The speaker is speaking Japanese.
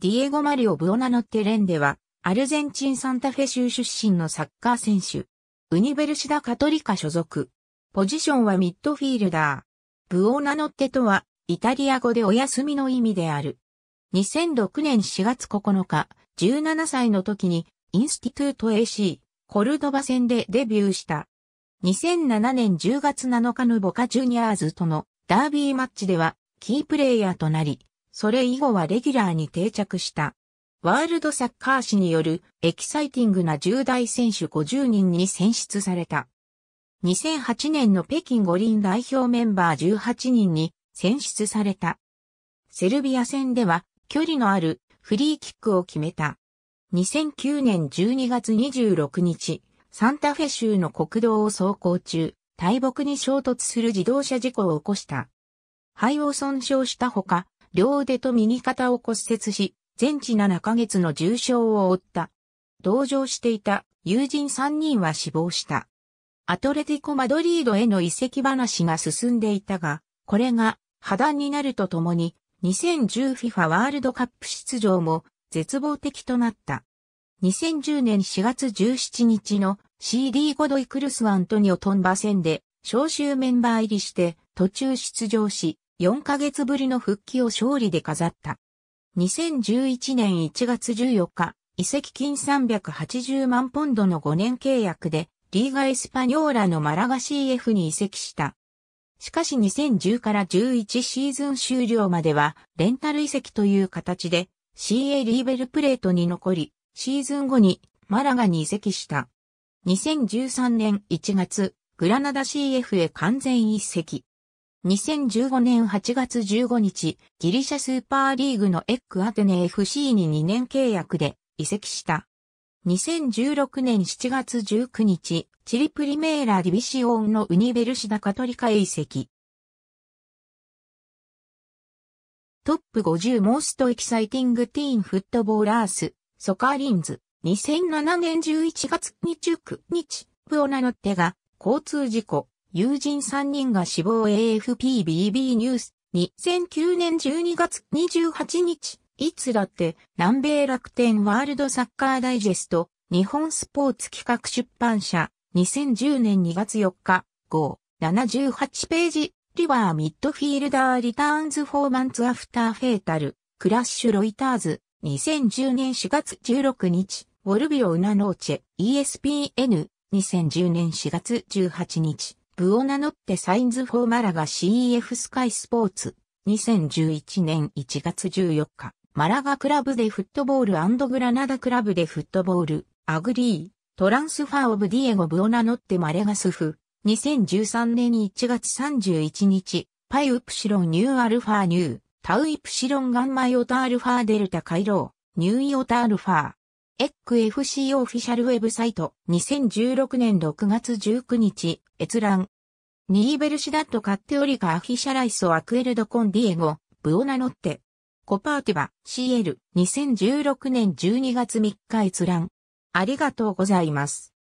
ディエゴ・マリオ・ブオナノッテ・レンデは、アルゼンチン・サンタフェ州出身のサッカー選手。ウニベルシダ・カトリカ所属。ポジションはミッドフィールダー。ブオナノッテとは、イタリア語でお休みの意味である。2006年4月9日、17歳の時に、インスティトゥート AC、コルドバ戦でデビューした。2007年10月7日のボカジュニアーズとのダービーマッチでは、キープレイヤーとなり、それ以後はレギュラーに定着した。ワールドサッカー誌によるエキサイティングな10代選手50人に選出された。2008年の北京五輪代表メンバー18人に選出された。セルビア戦では距離のあるフリーキックを決めた。2009年12月26日、サンタフェ州の国道を走行中、大木に衝突する自動車事故を起こした。肺を損傷したほか、両腕と右肩を骨折し、全治7ヶ月の重傷を負った。同乗していた友人3人は死亡した。アトレティコ・マドリードへの移籍話が進んでいたが、これが破談になるとともに、2010FIFA ワールドカップ出場も絶望的となった。2010年4月17日の CD ゴドイクルス・アントニオ・トンバ戦で招集メンバー入りして途中出場し、4ヶ月ぶりの復帰を勝利で飾った。2011年1月14日、移籍金380万ポンドの5年契約で、リーガエスパニョーラのマラガ CF に移籍した。しかし2010から11シーズン終了までは、レンタル移籍という形で、CA リーベルプレートに残り、シーズン後にマラガに移籍した。2013年1月、グラナダ CF へ完全移籍。2015年8月15日、ギリシャスーパーリーグのエッグアテネ FC に2年契約で移籍した。2016年7月19日、チリプリメーラディビシオンのウニベルシダカトリカへ移籍。トップ50モーストエキサイティングティーンフットボーラース、ソカーリンズ、2007年11月29日、プオナノッテが交通事故、友人3人が死亡 AFPBB ニュース。2009年12月28日、いつだって、南米楽天ワールドサッカーダイジェスト、日本スポーツ企画出版社、2010年2月4日、5、78ページ、リワーミッドフィールダーリターンズフォーマンツアフターフェータル、クラッシュロイターズ、2010年4月16日、ウォルビオ・ウナノーチェ、ESPN、2010年4月18日。部を名乗ってサインズ・フォーマラが CF スカイスポーツ。2011年1月14日、マラガクラブでフットボールグラナダクラブでフットボール、アグリー、トランスファー・オブ・ディエゴ・ブオナノってマレガスフ。2013年1月31日、パイウプシロンニューアルファニュー、タウイプシロンガンマイオタアルファデルタカイロー、ニューイオタアルファエック FC オフィシャルウェブサイト2016年6月19日閲覧ニーベルシダットカッテオリカアフィシャライソアクエルドコンディエゴブオナノッテコパーティバ CL2016 年12月3日閲覧ありがとうございます。